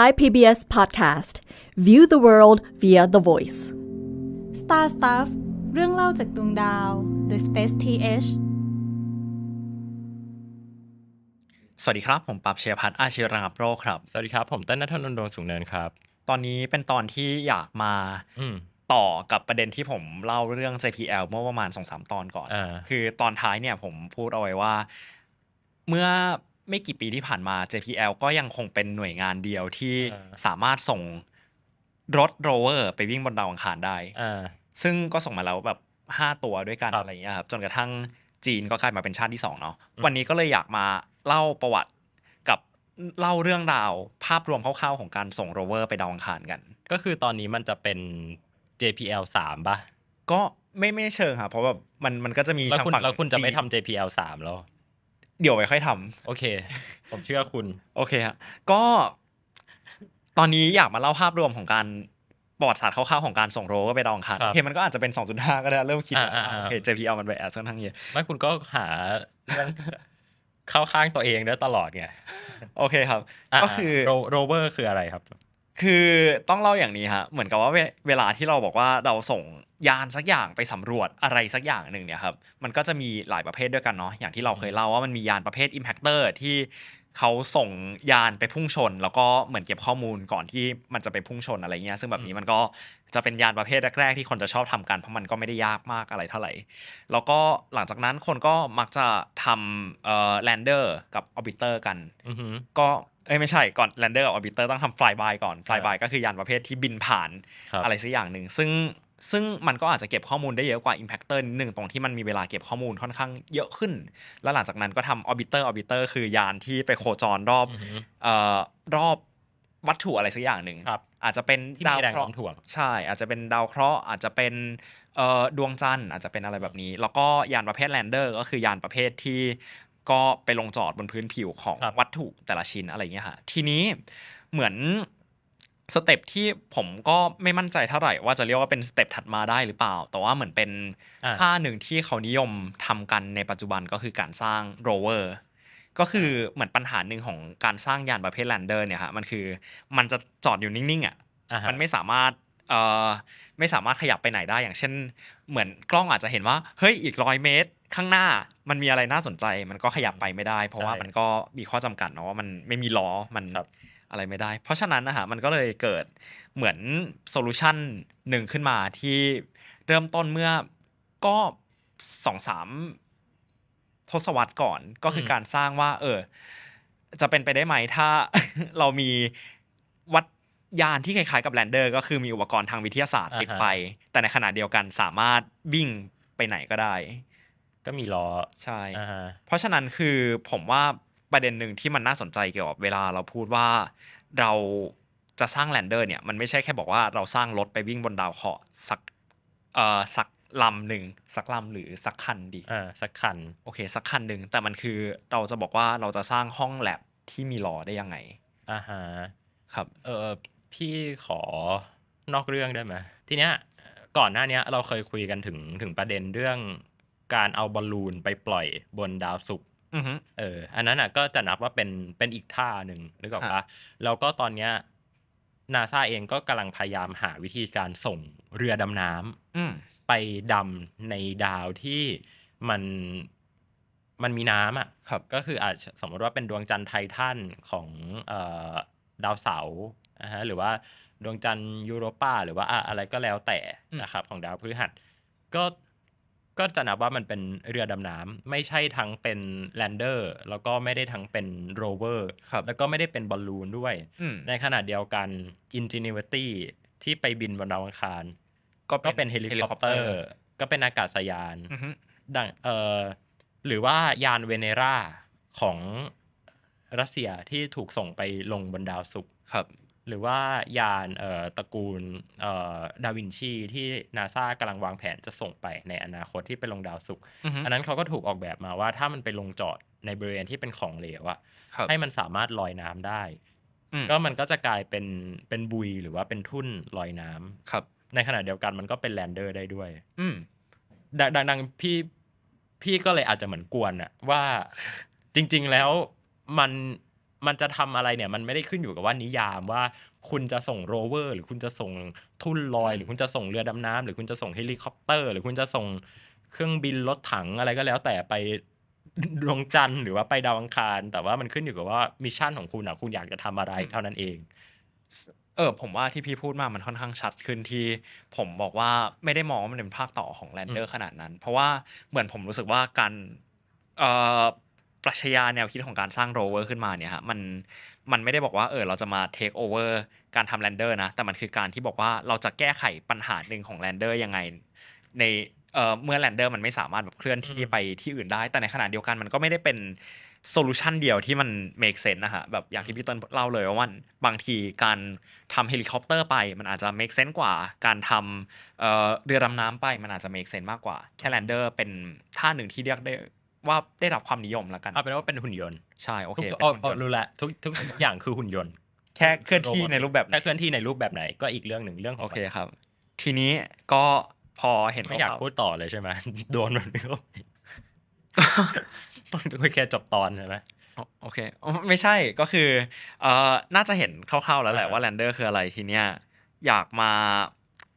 Thai PBS Podcast View the world via the voice Star Stuff เรื่องเล่าจากดวงดาว The Space TH สวัสดีครับ ผมปับเชียพัฒน์อาชีรังอับโรครับ สวัสดีครับ ผมเต้นนัทนนดวงสูงเนินครับ ตอนนี้เป็นตอนที่อยากมาต่อกับประเด็นที่ผมเล่าเรื่อง JPL เมื่อประมาณสองสามตอนก่อน คือตอนท้ายเนี่ยผมพูดเอาไว้ว่าเมื่อไม่กี่ปีที่ผ่านมา JPL ก็ยังคงเป็นหน่วยงานเดียวที่สามารถส่งรถโรเวอร์ไปวิ่งบนดาวอังคารได้ ซึ่งก็ส่งมาแล้วแบบ 5 ตัวด้วยกันอะไรอย่างเงี้ยครับ จนกระทั่งจีนก็กลายมาเป็นชาติที่ 2 เนาะวันนี้ก็เลยอยากมาเล่าประวัติกับเล่าเรื่องราวภาพรวมคร่าวๆของการส่งโรเวอร์ไปดาวอังคารกัน ก็คือตอนนี้มันจะเป็น JPL 3ป่ะก็ไม่ไม่เชิงค่ะเพราะแบบมันมันก็จะมีแล้วคุณแล้วคุณจะไม่ทำ JPL 3แล้วเดี๋ยวไว้ค่อยทำโอเค ผมเชื่อคุณโอเคฮะก็ ตอนนี้อยากมาเล่าภาพรวมของการปอดสาสตร์คร่าวๆของการส่งโรก็ไปดองคันโอเคมันก็อาจจะเป็น 2.5 ก็ได้เริ่มคิดโอเคพีเอามันไปแอดซ่อนข้างเยอะไม่คุณก็หาเข้าข้างตัวเองได้ตลอดไงโอเคครับก็คือโรเวอร์คืออะไรครับคือต้องเล่าอย่างนี้ฮะ เหมือนกับว่าเวลาที่เราบอกว่าเราส่งยานสักอย่างไปสำรวจอะไรสักอย่างหนึ่งเนี่ยครับ มันก็จะมีหลายประเภทด้วยกันเนาะอย่างที่เราเคยเล่าว่ามันมียานประเภท Impactor ที่เขาส่งยานไปพุ่งชน แล้วก็เหมือนเก็บข้อมูลก่อนที่มันจะไปพุ่งชนอะไรเงี้ยซึ่งแบบนี้มันก็จะเป็นยานประเภทแรกๆที่คนจะชอบทำกัน เพราะมันก็ไม่ได้ยากมากอะไรเท่าไหร่แล้วก็หลังจากนั้นคนก็มักจะทำเอ่อแลนเดอร์กับออบิเตอร์กันก็เอ้ยไม่ใช่ก่อนแลนเดอร์กับออร์บิเตอร์ต้องทำฟลายบายก่อนฟลายบายก็คือยานประเภทที่บินผ่านอะไรสักอย่างหนึ่งซึ่งซึ่งมันก็อาจจะเก็บข้อมูลได้เยอะกว่า Impactor หนึ่งตรงที่มันมีเวลาเก็บข้อมูลค่อนข้างเยอะขึ้น แล้วหลังจากนั้นก็ทำออบิอร์ออร์บิเตอร์คือยานที่ไปโคจรรอบเอ่อรอบวัตถุอะไรสักอย่างหนึ่ง อาจจะเป็นดาวเคราะห์ใช่อาจจะเป็นดาวเคราะห์อาจจะเป็นดวงจันทร์อาจจะเป็นอะไรแบบนี้แล้วก็ยานประเภทแลนเดอร์ก็คือยานประเภทที่ก็ไปลงจอดบนพื้นผิวของวัตถุแต่ละชิ้นอะไรอย่างเงี้ยค่ะทีนี้เหมือน สเต็ปที่ผมก็ไม่มั่นใจเท่าไหร่ว่าจะเรียกว่าเป็นสเต็ปถัดมาได้หรือเปล่า แต่ว่าเหมือนเป็นท่าหนึ่งที่เขานิยมทำกันในปัจจุบันก็คือการสร้างโรเวอร์ก็คือเหมือนปัญหาหนึ่งของการสร้างยานประเภทแลนเดอร์เนี่ยฮะมันคือมันจะจอดอยู่นิ่งๆอ่ะมันไม่สามารถเอ่อไม่สามารถขยับไปไหนได้อย่างเช่นเหมือนกล้องอาจจะเห็นว่าเฮ้ยอีกร้อยเมตรข้างหน้ามันมีอะไรน่าสนใจมันก็ขยับไปไม่ได้ เพราะว่ามันก็มีข้อจำกัดเนาะว่ามันไม่มีล้อมันอะไรไม่ได้ เพราะฉะนั้นนะฮะมันก็เลยเกิดเหมือนโซลูชันหนึ่งขึ้นมา ที่เริ่มต้นเมื่อก็สองสามทศวรรษก่อนก็คือการสร้างว่า เออ จะเป็นไปได้ไหม ถ้าเรามีวัดยานที่คล้ายๆกับแลนเดอร์ ก็คือมีอุปกรณ์ทางวิทยาศาสตร์ติดไป แต่ในขณะเดียวกันสามารถวิ่งไปไหนก็ได้ก็มีล้อใช่เพราะฉะนั้นคือผมว่าประเด็นหนึ่งที่มันน่าสนใจเกี่ยวกับเวลาเราพูดว่าเราจะสร้างแลนเดอร์เนี่ยมันไม่ใช่แค่บอกว่าเราสร้างรถไปวิ่งบนดาวเคราะห์สักเอ่อสักลำหนึ่งสักลำหรือสักคันดีอ่าสักคันโอเคสักคันหนึ่งแต่มันคือเราจะบอกว่าเราจะสร้างห้องแลบที่มีล้อได้ยังไงอ่าฮะครับเออพี่ขอนอกเรื่องได้ไหมทีเนี้ยก่อนหน้านี้เราเคยคุยกันถึงถึงประเด็นเรื่องการเอาบอลลูนไปปล่อยบนดาวศุกร์เออ อันนั้นอ่ะก็จะนับว่าเป็นเป็นอีกท่าหนึ่งนึกออกปะแล้วก็ตอนเนี้ยนาซาเองก็กำลังพยายามหาวิธีการส่งเรือดำน้ำไปดำในดาวที่มันมันมีน้ำอ่ะ ก็คืออาจ สมมติว่าเป็นดวงจันทร์ไททันของดาวเสาร์นะฮะ หรือว่าดวงจันทร์ยูโรปาหรือว่าอะไรก็แล้วแต่นะครับของดาวพฤหัส ก็ก็จะนับว่ามันเป็นเรือดำน้ำไม่ใช่ทั้งเป็นแลนเดอร์แล้วก็ไม่ได้ทั้งเป็นโรเวอร์แล้วก็ไม่ได้เป็นบอลลูนด้วย ในขณะเดียวกัน Ingenuity ที่ไปบินบนดาวอังคาร ก็เป็นเฮลิคอปเตอร์ ก็เป็นอากาศยานดังเออหรือว่ายานเวเนราของรัสเซียที่ถูกส่งไปลงบนดาวศุกร์หรือว่ายานตระกูลดาวินชีที่นาซากำลังวางแผนจะส่งไปในอนาคตที่ไปลงดาวศุกร์อันนั้นเขาก็ถูกออกแบบมาว่าถ้ามันไปลงจอด ในบริเวณที่เป็นของเหลวอะให้มันสามารถลอยน้ำได้ก็มันก็จะกลายเป็นเป็นบุยหรือว่าเป็นทุ่นลอยน้ำครับ ในขณะเดียวกันมันก็เป็นแลนเดอร์ได้ด้วยดังดังพี่พี่ก็เลยอาจจะเหมือนกวนอะว่า จริง ๆแล้วมันมันจะทำอะไรเนี่ยมันไม่ได้ขึ้นอยู่กับว่านิยามว่าคุณจะส่งโรเวอร์ หรือคุณจะส่งทุ่นลอย หรือคุณจะส่งเรือดำน้ำหรือ คุณจะส่งเฮลิคอปเตอร์ หรือคุณจะส่งเครื่องบินรถถังอะไรก็แล้วแต่ไปดวงจันทร์หรือว่าไปดาวอังคาร แต่ว่ามันขึ้นอยู่กับว่ามิชชั่นของคุณอะคุณอยากจะทำอะไรเท่านั้นเอง เออ ผมว่าที่พี่พูดมามันค่อนข้างชัดขึ้นที่ผมบอกว่าไม่ได้มองว่ามันเป็นภาคต่อของแลนเดอร์ขนาดนั้น เพราะว่าเหมือนผมรู้สึกว่าการเอ่อปรัชญาแนวคิดของการสร้างโรเวอร์ขึ้นมาเนี่ยฮะมันมันไม่ได้บอกว่าเออเราจะมาเทคโอเวอร์การทำแลนเดอร์นะ แต่มันคือการที่บอกว่าเราจะแก้ไขปัญหาหนึ่งของแลนเดอร์ยังไง ในเอ่อเมื่อแลนเดอร์มันไม่สามารถแบบเคลื่อนที่ไปที่อื่นได้ แต่ในขณะเดียวกันมันก็ไม่ได้เป็นโซลูชันเดียวที่มัน make sense นะฮะแบบอย่างที่พี่ต้นเล่าเลยว่ามันบางทีการทำเฮลิคอปเตอร์ไปมันอาจจะ make sense กว่า การทำเรือดำน้ำไปมันอาจจะ make sense มากกว่า แค่แลนเดอร์เป็นท่าหนึ่งที่เรียกได้ว่าได้รับความนิยมแล้วกันเอาเป็นว่าเป็นหุ่นยนต์ ใช่ โอเครู้ละทุกทุกอย่างคือหุ่นยนต์ แค่เคลื่อนที่ในรูปแบบแค่เคลื่อนที่ในรูปแบบไหน ก็อีกเรื่องหนึ่งเรื่อง โอเคครับ ทีนี้ก็พอเห็นไม่อยากพูดต่อเลยใช่ไหมโดนมันไม่ร้คุแค่จบตอนใช่ไหมโอเค ไม่ใช่ก็คือ เอ่อน่าจะเห็นคร่าวๆแล้วแหละว่าแลนเดอร์ คืออะไรทีเนี้ยอยากมา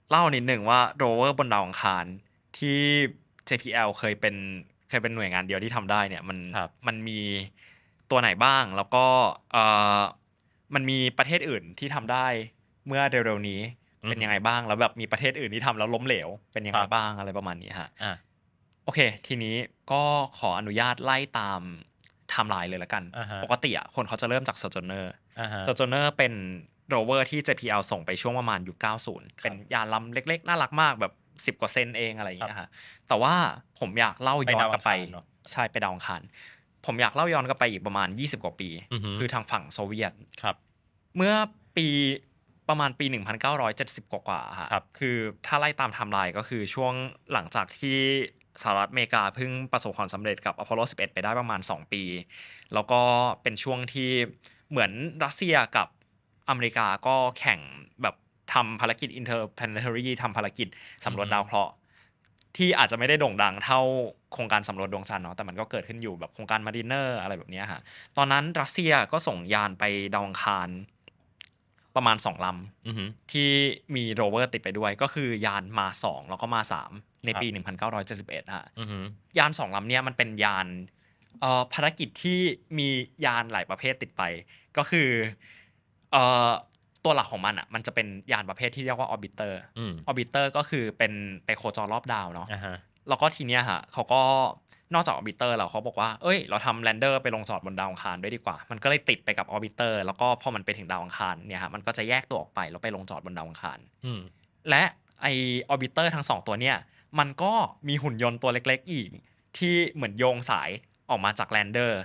เล่านิดหนึ่งว่าโรเวอร์บนดาวอังคารที่ JPL เคยเป็นเคยเป็นหน่วยงานเดียวที่ทำได้เนี่ยมันมันมีตัวไหนบ้างแล้วก็เออมันมีประเทศอื่นที่ทำได้เมื่อเร็วๆ นี้ เป็นยังไงบ้าง แล้วแบบมีประเทศอื่นที่ทำแล้วล้มเหลว เป็นยังไงบ้างอะไรประมาณนี้ฮะโอเค ทีนี้ก็ขออนุญาตไล่ตามไทม์ไลน์เลยละกันปกติอ่ะคนเขาจะเริ่มจาก Sojourner Sojourner เป็นโรเวอร์ที่ JPL ส่งไปช่วงประมาณยุค90เป็นยานลำเล็กๆน่ารักมากแบบสิบกว่าเซนเองอะไรอย่างเงี้ยค่ะแต่ว่าผมอยากเล่าย้อนกลับไป ใช่ ไปดาวอังคาร ผมอยากเล่าย้อนกลับไปอีกประมาณยี่สิบกว่าปี คือทางฝั่งโซเวียตครับ เมื่อปีประมาณปี 1970 กว่ากว่าครับ คือถ้าไล่ตามไทม์ไลน์ก็คือช่วงหลังจากที่สหรัฐอเมริกาเพิ่งประสบความสำเร็จกับอพอลโล11 ไปได้ประมาณ 2 ปี แล้วก็เป็นช่วงที่เหมือนรัสเซียกับอเมริกาก็แข่งแบบทำภารกิจ interplanetary ทำภารกิจสำรวจดาวเคราะห์ที่อาจจะไม่ได้โด่งดังเท่า โครงการสำรวจดวงจันทร์เนาะแต่มันก็เกิดขึ้นอยู่แบบโครงการมาริเนอร์อะไรแบบนี้ฮะตอนนั้นรัสเซียก็ส่งยานไปดาวอังคาร ประมาณสองลำที่มีโรเวอร์ ติดไปด้วย ก็คือยานมาสองแล้วก็มาสามในปี 1971 ฮะยานสองลำเนี้ยมันเป็นยานภารกิจที่มียานหลายประเภทติดไป ก็คือตัวหลักของมันอ่ะมันจะเป็นยานประเภทที่เรียกว่าออร์บิเตอร์ออร์บิเตอร์ก็คือเป็นไปโคจรรอบดาวเนาะแล้วก็ทีเนี้ยฮะเขาก็นอกจากออร์บิเตอร์แล้วเขาบอกว่าเอ้ยเราทำแลนเดอร์ไปลงจอดบนดาวอังคารด้วยดีกว่ามันก็เลยติดไปกับออร์บิเตอร์แล้วก็พอมันไปถึงดาวอังคารเนี่ยฮะมันก็จะแยกตัวออกไปแล้วไปลงจอดบนดาวอังคารและไอออร์บิเตอร์ทั้งสองตัวเนี่ย มันก็มีหุ่นยนต์ตัวเล็กๆ อีก ที่เหมือนโยงสายออกมาจากแลนเดอร์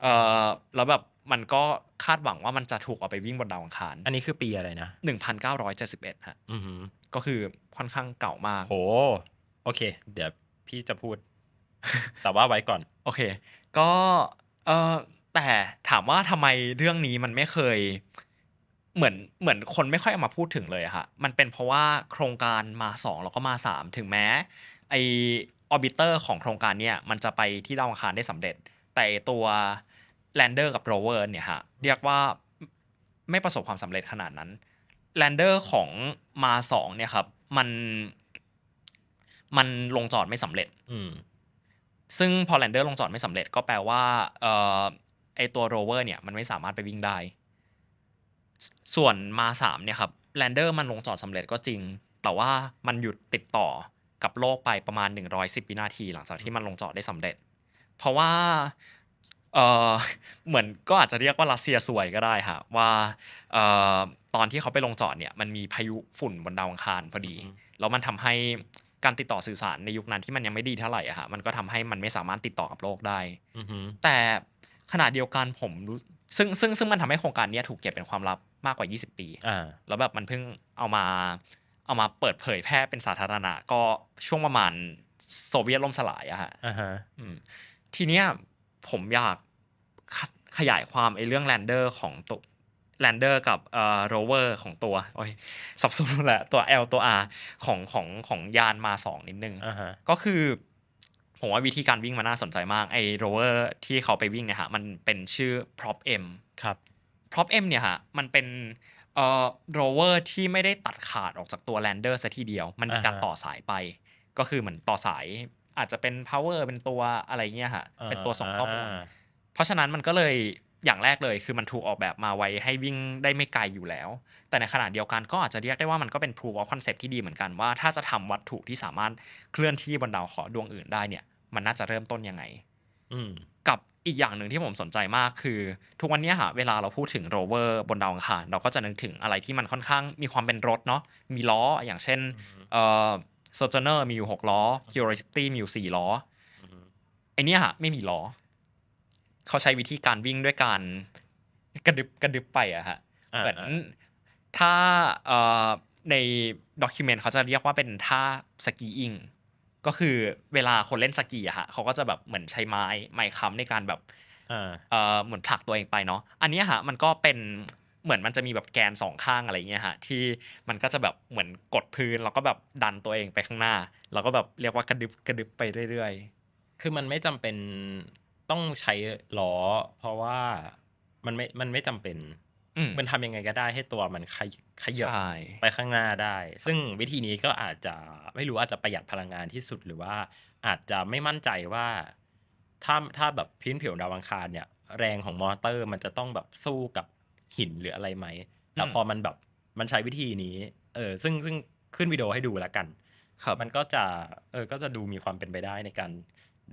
เอ่อแล้วแบบมันก็คาดหวังว่ามันจะถูกเอาไปวิ่งบนดาวอังคาร อันนี้คือปีอะไรนะ1971 ฮะก็คือค่อนข้างเก่ามากโอ้โอเค เดี๋ยวพี่จะพูด แต่ว่าไว้ก่อน โอเค ก็เออแต่ถามว่าทำไมเรื่องนี้มันไม่เคย เหมือนเหมือนคนไม่ค่อยเอามาพูดถึงเลยค่ะมันเป็นเพราะว่าโครงการมา 2 แล้วก็มา 3ถึงแม้ไอออบิเตอร์ของโครงการเนี่ยมันจะไปที่ดาวอังคารได้สำเร็จ แต่ตัวแลนเดอร์กับโรเวอร์เนี่ยฮะ เรียกว่าไม่ประสบความสำเร็จขนาดนั้น แลนเดอร์ของมาสองเนี่ยครับมัน มันลงจอดไม่สำเร็จซึ่งพอแลนเดอร์ลงจอดไม่สำเร็จก็แปลว่าเออไอตัวโรเวอร์ เนี่ยมันไม่สามารถไปวิ่งได้ ส่วนมาสามเนี่ยครับแลนเดอร์มันลงจอดสำเร็จก็จริง แต่ว่ามันหยุดติดต่อกับโลกไปประมาณหนึ่งรสิบวินาที หลังจากที่มันลงจอดได้สำเร็จ เพราะว่าเออเหมือนก็อาจจะเรียกว่ารัสเซียสวยก็ได้ค่ะว่าเออตอนที่เขาไปลงจอดเนี่ย มันมีพายุฝุ่นบนดาวอังคารพอดีแล้วมันทำให้การติดต่อสื่อสารในยุคนั้นที่มันยังไม่ดีเท่าไหร่อะค่ะมันก็ทำให้มันไม่สามารถติดต่อกับโลกได้แต่ขณะเดียวกันผมรู้ซึ่งซึ่งซึ่งมันทำให้โครงการนี้ถูกเก็บเป็นความลับมากกว่า 20ปีแล้วแบบมันเพิ่งเอามาเอามาเปิดเผยแพร่เป็นสาธารณะ ก็ช่วงประมาณโซเวียตล่มสลายอะคฮะทีเนี้ยผมอยากขยายความไอ้เรื่องแลนเดอร์ของตัวแลนเดอร์กับเอ่อโรเวอร์ของตัว โอ้ยสับสนแหละตัว L ตัว R ของของของยานมาสองนิดนึง uh-huh. ก็คือ ผมว่าวิธีการวิ่งมันน่าสนใจมากไอ้โรเวอร์ที่เขาไปวิ่งเนี่ยฮะมันเป็นชื่อ prop M ครับ prop M เนี่ยฮะมันเป็นเอ่อโรเวอร์ที่ไม่ได้ตัดขาดออกจากตัวแลนเดอร์ซะทีเดียว มันมีการต่อสายไป ก็คือเหมือนต่อสายอาจจะเป็น power เป็นตัวอะไรเงี้ยฮะ เป็นตัวสองข้อมูลเพราะฉะนั้นมันก็เลยอย่างแรกเลยคือมันถูกออกแบบมาไว้ให้วิ่งได้ไม่ไกลอยู่แล้ว แต่ในขณะเดียวกันก็อาจจะเรียกได้ว่ามันก็เป็น proof of concept ที่ดีเหมือนกันว่าถ้าจะทำวัตถุที่สามารถเคลื่อนที่บนดาวเคราะห์ดวงอื่นได้เนี่ยมันน่าจะเริ่มต้นยังไงกับอีกอย่างหนึ่งที่ผมสนใจมากคือ ทุกวันนี้ฮะเวลาเราพูดถึงโรเวอร์บนดาวอังคารเราก็จะนึกถึงอะไรที่มันค่อนข้างมีความเป็นรถเนาะ มีล้ออย่างเช่น s o j o u r n e r มีอยู่หกล้อ Curiosity มีอยู่สี่ล้อไอเนี้ยไม่มีล้อเขาใช้วิธีการวิ่งด้วยการกระดึบกระดึบไปอะฮะเหมือนถ้าในด็อกิเมนต์เขาจะเรียกว่าเป็นท่าสกีอิงก็คือเวลาคนเล่นสกีอะฮะเขาก็จะแบบเหมือนใช้ไม้ไม้ค้ำในการแบบเหมือนผลักตัวเองไปเนาะอันนี้ฮะมันก็เป็นเหมือนมันจะมีแบบแกนสองข้างอะไรเงี้ยฮะที่มันก็จะแบบเหมือนกดพื้น แล้วก็แบบดันตัวเองไปข้างหน้า แล้วก็แบบเรียกว่ากระดึบกระดึบไปเรื่อยๆ คือมันไม่จำเป็นต้องใช้ล้อเพราะว่ามันไม่ มันไม่จำเป็น มันทำยังไงก็ได้ให้ตัวมันขยขยับไปข้างหน้าได้ ซึ่งวิธีนี้ก็อาจจะไม่รู้อาจจะประหยัดพลังงานที่สุดหรือว่า อาจจะไม่มั่นใจว่า ถ้าถ้าแบบพื้นผิวดาวอังคารเนี่ยแรงของมอเตอร์ มันจะต้องแบบสู้กับหินหรืออะไรไหม แล้วพอมันแบบมันใช้วิธีนี้ เออ ซึ่งซึ่งขึ้นวิดีโอให้ดูแล้วกัน ครับ มันก็จะ เออ ก็จะดูมีความเป็นไปได้ในการ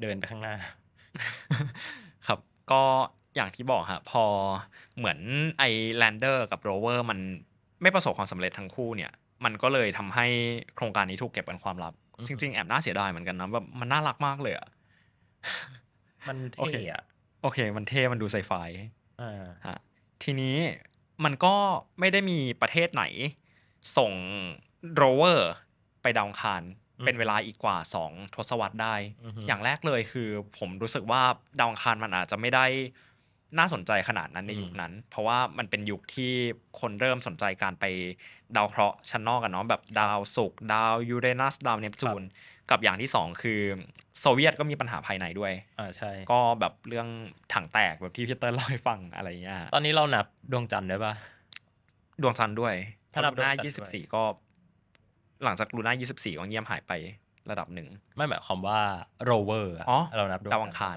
เดินไปข้างหน้า ครับ ก็อย่างที่บอกฮะพอเหมือนไอแลนเดอร์กับโรเวอร์ มันไม่ประสบความสำเร็จทั้งคู่เนี่ย มันก็เลยทำให้โครงการนี้ถูกเก็บเป็นความลับ จริงๆแอบน่าเสียดายเหมือนกันนะ แบบมันน่ารักมากเลยอะมันเท่อะ โอเค มันเท่มันดูไซไฟ อ่าทีนี้มันก็ไม่ได้มีประเทศไหน ส่งโรเวอร์ไปดาวคาร เป็นเวลาอีกกว่า 2ทศวรรษได้ อย่างแรกเลยคือผมรู้สึกว่า ดาวคารมันอาจจะไม่ได้น่าสนใจขนาดนั้นในยุคนั้น เพราะว่ามันเป็นยุคที่คนเริ่มสนใจการไปดาวเคราะห์ชั้นนอกกันเนาะแบบดาวศุกร์ดาวยูเรนัสดาวเนปจูนกับอย่างที่สองคือโซเวียตก็มีปัญหาภายในด้วยอ่าใช่ ก็แบบเรื่องถังแตกแบบที่พีเตอร์เล่าให้ฟังอะไรเงี้ยตอนนี้เรานับดวงจันทร์ได้ปะดวงจันทร์ด้วยถ้านับหน้าี่ก็ หลังจากลูน่าี่ก็เงียบหายไป ระดับหนึ่งไม่หมายความว่าโรเวอร์อ๋อเรานับดาวอังคาร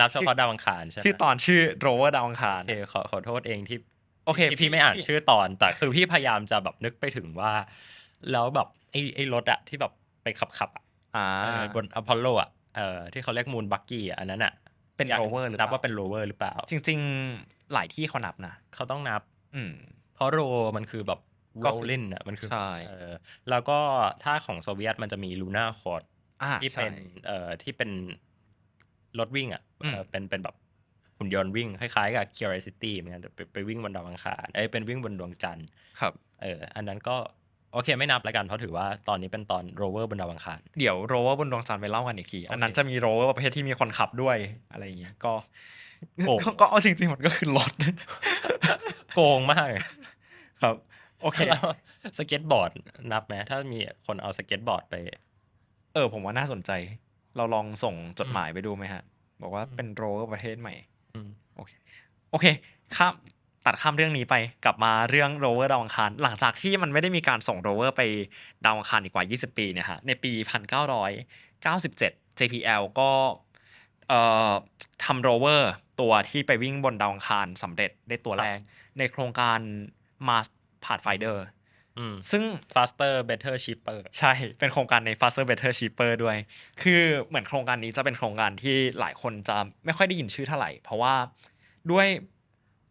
นับเฉพาะดาวอังคารใช่ไหมชื่อตอนชื่อโรเวอร์ดาวอังคารโอเคขอขอโทษเองที่โอเค พี่ไม่อ่าน ชื่อตอนแต่คือพี่พยายามจะแบบนึกไปถึงว่า แล้วแบบไอ้ไอ้รถอะที่แบบไปขับขับอะอ่าบนอพอลโลอ่ะเอ่อที่เขาเรียกมูนบักกี้อันนั้นอ่ะ เป็นโรเวอร์หรือนับว่าเป็นโรเวอร์หรือเปล่า จริง ๆ หลายที่เขานับนะเขาต้องนับอืมเพราะโรมันคือแบบก็ลินอ่ะ มันคือใช่แล้วก็ถ้าของโซเวียตมันจะมีลูน่าคอร์ดที่เป็นเอ่อที่เป็น รถวิ่งอ่ะ เป็นเป็นแบบหุ่นยนต์วิ่ง คล้าย ๆ กับ Curiosity เหมือนกันไปวิ่งบนดาวอังคารไอ้เป็นวิ่งบนดวงจันทร์ครับเอออันนั้นก็โอเคไม่นับแล้วกันเพราะถือว่าตอนนี้เป็นตอนโรเวอร์บนดาวอังคารเดี๋ยวโรเวอร์บนดวงจันทร์ไปเล่ากันอีกทีอันนั้นจะมีโรเวอร์ประเภทที่มีคนขับด้วยอะไรอย่างเงี้ยก็ก็เอาจริงๆมันก็คือรถโกงมากครับ โอเคสเก็ตบอร์ดนับไหมถ้ามีคนเอาสเก็ตบอร์ดไป เออ ผมว่าน่าสนใจ เราลองส่งจดหมายไปดูไหมฮะ บอกว่าเป็นโรเวอร์ประเทศใหม่โอเคโอเคครับตัดข้ามเรื่องนี้ไปกลับมาเรื่องโรเวอร์ดาวอังคารหลังจากที่มันไม่ได้มีการส่งโรเวอร์ไปดาวอังคารอีกกว่า 20 ปีเนี่ยฮะในปี 1997 JPL ก็ทำโรเวอร์ตัวที่ไปวิ่งบนดาวอังคารสำเร็จได้ตัวแรกในโครงการ Mars Pathfinder ซึ่ง faster better cheaper ใช่เป็นโครงการใน faster better cheaper ด้วย คือเหมือนโครงการนี้จะเป็นโครงการที่หลายคนจะไม่ค่อยได้ยินชื่อเท่าไหร่เพราะว่าด้วย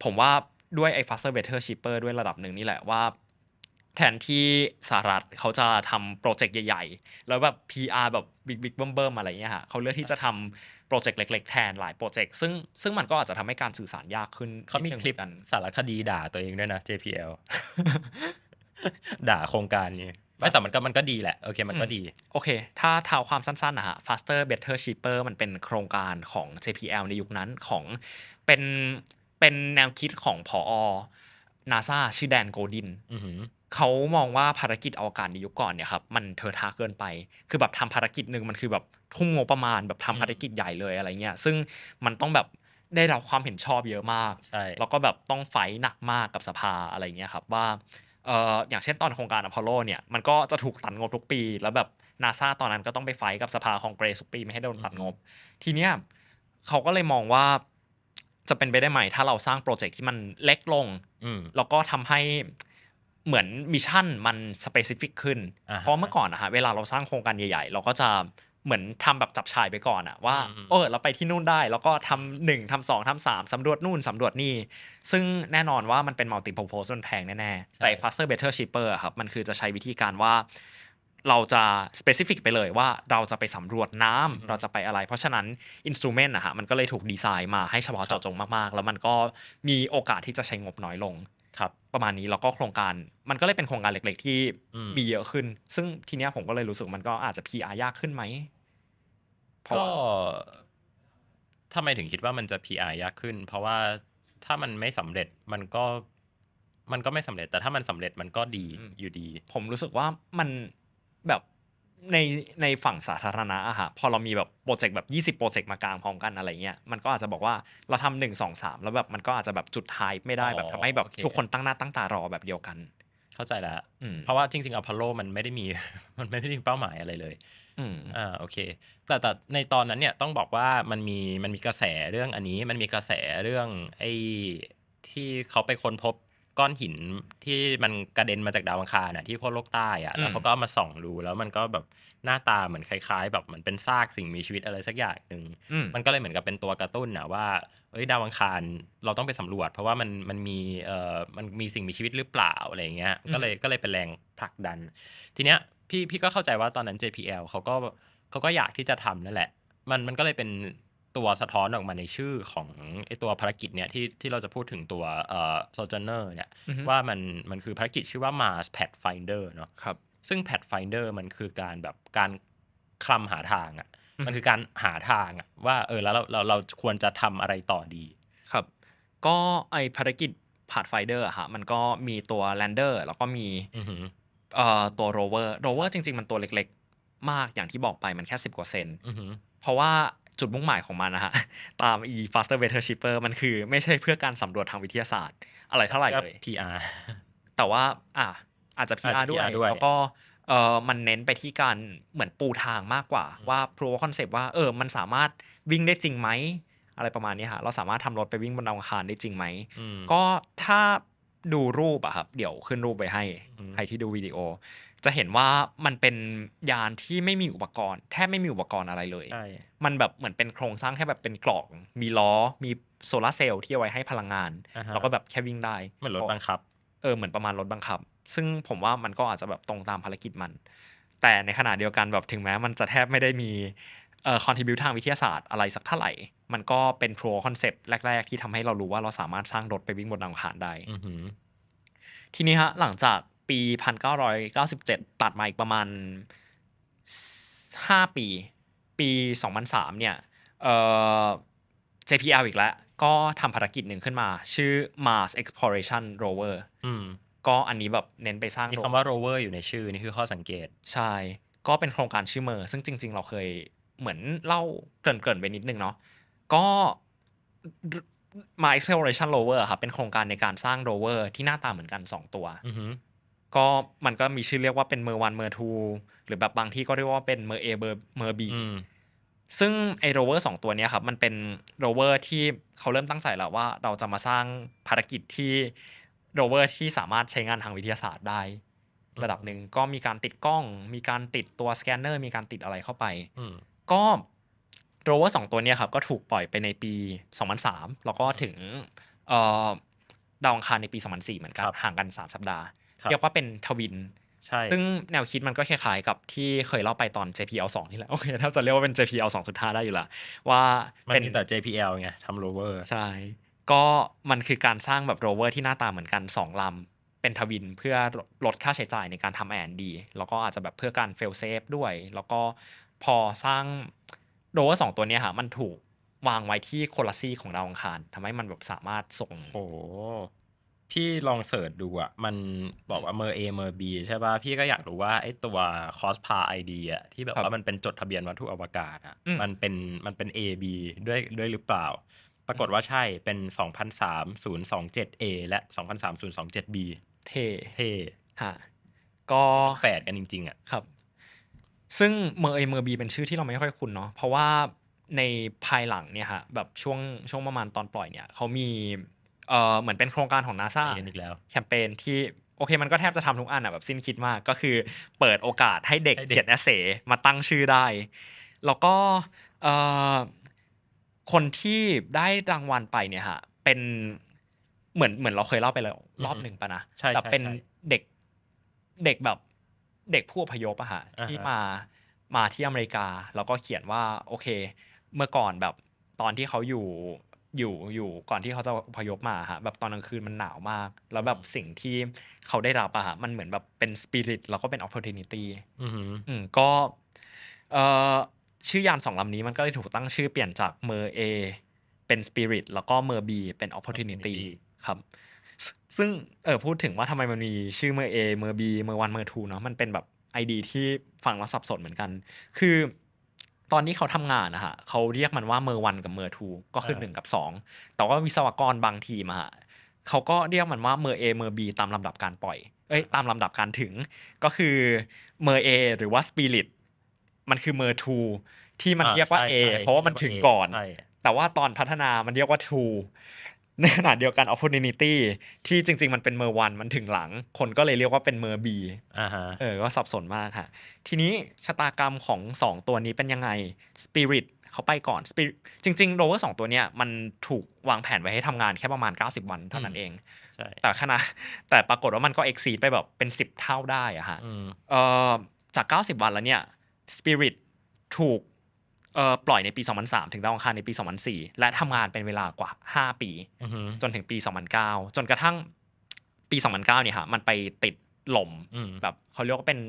ผมว่าด้วยไอ้ faster better cheaper ด้วยระดับหนึ่งนี่แหละว่า แทนที่สหรัฐเขาจะทำโปรเจกต์ใหญ่ๆ แล้วแบบ PR แบบบิ๊กบิ๊กเบิ้มเบิ้มอะไรเงี้ยฮะ เขาเลือกที่จะทำโปรเจกต์เล็กๆแทนหลายโปรเจกต์ ซึ่งซึ่งมันก็อาจจะทำให้การสื่อสารยากขึ้นเขามีคลิปสารคดีด่าตัวเองด้วยนะ JPL ด่าโครงการนี้ไม่แต่มันก็มันก็ดีแหละโอเคมันก็ดี โอเค ถ้าเท้าความสั้นๆนะฮะ faster better cheaper มันเป็นโครงการของ JPL ในยุคนั้นของเป็นเป็นแนวคิดของพอนาซาชื่อแดนโกดินเขามองว่าภารกิจอวกาศในยุคก่อนเนี่ยครับมันเทอะทาเกินไป คือแบบทำภารกิจหนึ่งมันคือแบบทุ่มงบประมาณแบบทำภารกิจใหญ่เลยอะไรเงี้ย ซึ่งมันต้องแบบได้รับความเห็นชอบเยอะมาก แล้วก็แบบต้องไฟหนักมากกับสภาอะไรเงี้ยครับ ว่าเอออย่างเช่นตอนโครงการอพอลโลเนี่ยมันก็จะถูกตัดงบทุกปี แล้วแบบนาซาตอนนั้นก็ต้องไปไฟกับสภาคองเกรสทุกปีไม่ให้โดนตัดงบ ทีเนี้ยเขาก็เลยมองว่าจะเป็นไปได้ไหมถ้าเราสร้างโปรเจกต์ที่มันเล็กลงแล้วก็ทำให้เหมือนมิชชั่นมันสเปซิฟิกขึ้น เพราะเมื่อก่อนอะฮะเวลาเราสร้างโครงการใหญ่ ๆ เราก็จะเหมือนทำแบบจับชายไปก่อนอะว่า เออ เราไปที่นู่นได้ แล้วก็ทำหนึ่งทำสองทำสามสำรวจนู่นสำรวจนี่ซึ่งแน่นอนว่ามันเป็นมัลติโพโพสมันแพงแน่ ๆ แต่ faster better cheaper ครับมันคือจะใช้วิธีการว่าเราจะสเปซิฟิกไปเลยว่าเราจะไปสำรวจน้ำเราจะไปอะไร เพราะฉะนั้นอินสตูเมนต์นะฮะมันก็เลยถูกดีไซน์มาให้เฉพาะเจาะจงมาก ๆ แล้วมันก็มีโอกาสที่จะใช้งบน้อยลง ครับ ประมาณนี้แล้วก็โครงการ มันก็เลยเป็นโครงการเล็ก ๆ ที่ มีเยอะขึ้น ซึ่งทีเนี้ยผมก็เลยรู้สึกมันก็อาจจะ PR ยากขึ้นไหมก็ทำไมถึงคิดว่ามันจะ PR ยากขึ้น เพราะว่าถ้ามันไม่สำาเร็จมันก็ มันก็ไม่สำเร็จ แต่ถ้ามันสำเร็จมันก็ดีอยู่ดี ผมรู้สึกว่ามันแบบในในฝั่งสาธารณะอะฮะพอเรามีแบบโปรเจกต์แบบ20 โปรเจกต์มากลางพร้อมกันอะไรเงี้ย มันก็อาจจะบอกว่าเราทำหนึ่งสองสามแล้วแบบมันก็อาจจะแบบจุดไฮไม่ได้แบบทำให้แบบทุกคนตั้งหน้าตั้งตารอแบบเดียวกัน เข้าใจแล้วเพราะว่าจริงๆ อพอลโลมันไม่ได้มีมันไม่ได้มีเป้าหมายอะไรเลย อืม อ่าโอเค แต่แต่ในตอนนั้นเนี่ยต้องบอกว่ามันมีมันมีกระแสเรื่องอันนี้ มันมีกระแสเรื่องไอ้ที่เขาไปค้นพบก้อนหินที่มันกระเด็นมาจากดาวอังคารน่ะที่พั้โลกใต้อ่ะแล้วเขาก็มาส่องดูแล้วมันก็แบบหน้าตาเหมือนคล้ายๆ แบบเหมือนเป็นซากสิ่งมีชีวิตอะไรสักอย่างหนึ่งมันก็เลยเหมือนกับเป็นตัวกระตุ้นนะว่าเอ้ยดาวอังคารเราต้องไปสำรวจ เพราะว่ามันมันมีเอ่อมันมีสิ่งมีชีวิตหรือเปล่าอะไรเงี้ยก็เลยก็เลยเป็นแรงผลักดัน ทีเนี้ย พี่พี่ก็เข้าใจว่าตอนนั้น JPL เขาก็เขาก็อยากที่จะทำนั่นแหละ มันมันก็เลยเป็นตัวสะท้อนออกมาในชื่อของไอตัวภารกิจเนี่ยที่ที่เราจะพูดถึงตัวเอ่อ sojourner เนี่ย ว่ามันมันคือภารกิจชื่อว่า Mars Pathfinder เนาะครับซึ่ง Pathfinder มันคือการแบบการคลำหาทางอะ่ะมันคือการหาทางอะ่ะว่าเออแล้วเราเราเราควรจะทำอะไรต่อดี ครับ ก็ไอภารกิจ Pathfinder อะฮะมันก็มีตัว lander แล้วก็มีเอ่อตัว rover rover จริงๆ มันตัวเล็กๆมาก อย่างที่บอกไปมันแค่10กว่าเซนเพราะว่าจุดมุ่งหมายของมันนะฮะ ตาม e faster better cheaper มันคือ ไม่ใช่เพื่อการสำรวจทางวิทยาศาสตร์อะไรเท่าไหร่เลย PR แต่ว่าอ่ะอาจจะ PR ด้วย แล้วก็เออมันเน้นไปที่การเหมือนปูทางมากกว่าว่าพร o คอนเซปต์ว่าเออมันสามารถวิ่งได้จริงไหม อะไรประมาณนี้ฮะ เราสามารถทำรถไปวิ่งบนดาวอังคารได้จริงไหม ก็ถ้าดูรูปอะครับเดี๋ยวขึ้นรูปไปให้ใครที่ดูวิดีโอจะเห็นว่ามันเป็นยานที่ไม่มีอุปกรณ์ แทบไม่มีอุปกรณ์อะไรเลยมันแบบเหมือนเป็นโครงสร้างแค่แบบเป็นกล่อง มีล้อ มีโซลาเซลล์ที่เอาไว้ให้พลังงาน แล้วก็แบบแค่วิ่งได้เหมือนรถบังคับ เออ เหมือนประมาณรถบังคับ ซึ่งผมว่ามันก็อาจจะแบบตรงตามภารกิจมัน แต่ในขณะเดียวกันแบบถึงแม้ มันจะแทบไม่ได้มี เอ่อคอนทิบิวทางวิทยาศาสตร์อะไรสักเท่าไหร่ มันก็เป็นโปรคอนเซปต์แรก ๆ ที่ทำให้เรารู้ว่าเราสามารถสร้างรถไปวิ่งบนดาวอังคารได้ทีนี้ฮะหลังจากปี1997 ตัดมาอีกประมาณ 5 ปี ปี 2003 เนี่ยเอ่อ JPL อีกแล้วก็ทำภารกิจหนึ่งขึ้นมา ชื่อ Mars Exploration Rover ก็อันนี้แบบเน้นไปสร้างมีคำว่า Rover อยู่ในชื่อนี่คือข้อสังเกต ใช่ก็เป็นโครงการชื่อเมอร์ซึ่งจริง ๆ เราเคยเหมือนเล่าเกกินๆไปนิดนึงเนาะก็มา Exploration Rover ครับเป็นโครงการในการสร้างโรเวอร์ที่หน้าตาเหมือนกัน 2 ตัวก็มันก็มีชื่อเรียกว่าเป็นเมอร์วันเมอร์ทูหรือแบบบางที่ก็เรียกว่าเป็นเมอร์เอเบอร์เมอร์บีซึ่งไอโรเวอร์สองตัวนี้ครับมันเป็นโรเวอร์ที่เขาเริ่มตั้งใจแล้วว่าเราจะมาสร้างภารกิจที่โรเวอร์ที่สามารถใช้งานทางวิทยาศาสตร์ได้ ระดับหนึ่งก็มีการติดกล้องมีการติดตัวสแกนเนอร์มีการติดอะไรเข้าไปก็โรเวอร์สองตัวนี้ครับก็ถูกปล่อยไปในปี 2003แล้วก็ถึงดาวอังคารในปี2004เหมือนกันห่างกัน 3 สัปดาห์เรียกว่าเป็นทวิน ใช่ ซึ่งแนวคิดมันก็คล้ายๆกับที่เคยเล่าไปตอน JPL 2 นี่แหละ โอเคถ้าจะเรียกว่าเป็น JPL 2 สุดท้ายได้อยู่ละ ว่า เป็นแต่ JPL ไงทำโรเวอร์ ใช่ ก็มันคือการสร้างแบบโรเวอร์ที่หน้าตาเหมือนกัน 2ลำ เป็นทวินเพื่อลดค่าใช้จ่ายในการทำแอนดี แล้วก็อาจจะแบบเพื่อการเฟลเซฟด้วย แล้วก็พอสร้างโรเวอร์สองตัวนี้ค่ะมันถูกวางไว้ที่โคลสซีของดาวอังคารทำให้มันแบบสามารถส่งพี่ลองเสิร์ชดูอ่ะมันบอกว่าเมอร์เอเมอร์บีใช่ป่ะ พี่ก็อยากรู้ว่าไอ้ตัวคอสพาไอเดียที่แบบว่ามันเป็นจดทะเบียนวัตถุอวกาศอ่ะมันเป็นมันเป็น AB ด้วยด้วยหรือเปล่า ปรากฏว่าใช่เป็น2 3 0 2 7 a และ2 3 0 2 7 b เทเทฮะก็แฝดกันจริงๆอ่ะครับซึ่งเมอร์เอเมอร์บีเป็นชื่อที่เราไม่ค่อยคุ้นเนาะเพราะว่าในภายหลังเนี่ยฮะแบบช่วงช่วงประมาณตอนปล่อยเนี่ยเขามีเอ่อเหมือนเป็นโครงการของนาซาแคมเปญที่โอเคมันก็แทบจะทำทุกอันอ่ะแบบสิ้นคิดมาก ก็คือเปิดโอกาสให้เด็กเขียนเอเซมาตั้งชื่อได้ แล้วก็คนที่ได้รางวัลไปเนี่ยฮะ เป็นเหมือนเหมือนเราเคยเล่าไปแล้วรอบหนึ่งปะนะแต่เป็นเด็กเด็กแบบเด็กผู้อพยพอะฮะที่มามาที่อเมริกา แล้วก็เขียนว่าโอเค เมื่อก่อนแบบตอนที่เขาอยู่อยู่อยู่ก่อนที่เขาจะพยพมาฮะแบบตอนกลางคืนมันหนาวมาก แล้วแบบสิ่งที่เขาได้รับอะฮะมันเหมือนแบบเป็นสปิริตแล้วก็เป็นโอกาสอือืมก็เอ่อชื่อยานสองลำนี้มันก็ได้ถูกตั้งชื่อเปลี่ยนจากเมอร์เอเป็นสปิริตแล้วก็เมอร์บีเป็นโอกาสครับ ซึ่งเออพูดถึงว่าทำไมมันมี ชื่อเมอร์เอเมอร์บีเมอร์วันเมอร์ทูเนาะมันเป็นแบบไอดีที่ฟังแล้วสับสนเหมือนกัน คือตอนนี้เขาทำงานนะฮะ เขาเรียกมันว่าเมอร์วันกับเมอร์ทูก็คือหนึ่งกับสองแต่ว่าวิศวกรบางทีมาฮะเขาก็เรียกมันว่าเมอร์เอเมอร์บีตามลำดับการปล่อย เอ้ยตามลำดับการถึง ก็คือเมอร์เอหรือว่าสปิริต มันคือเมอร์ทูที่มันเรียกว่า A เพราะว่ามันถึงก่อน แต่ว่าตอนพัฒนามันเรียกว่าทูในขณะเดียวกัน opportunity ที่จริงๆ มันเป็นเมอร์วันมันถึงหลัง คนก็เลยเรียกว่าเป็นเมอร์บีเออก็สับสนมากค่ะ ทีนี้ชะตากรรมของ 2 ตัวนี้เป็นยังไง Spirit เขาไปก่อน Spirit จริงๆโรเวอร์สตัวเนี้ยมันถูกวางแผนไว้ให้ทำงานแค่ประมาณ 90 วันเท่านั้นเอง แต่ขณะแต่ปรากฏว่ามันก็ e x c ซี d ไปแบบเป็น 10 เท่าได้อะฮะจาก 90 วันแล้วเนี่ยสปิริตถูกปล่อยในปี 2003 ถึงดาวอังคารในปี 2004 และทำงานเป็นเวลากว่า 5 ปีจนถึงปี 2009 จนกระทั่ง ปี 2009 เนี่ยฮะมันไปติดหล่มแบบเขาเรียกว่าเป็น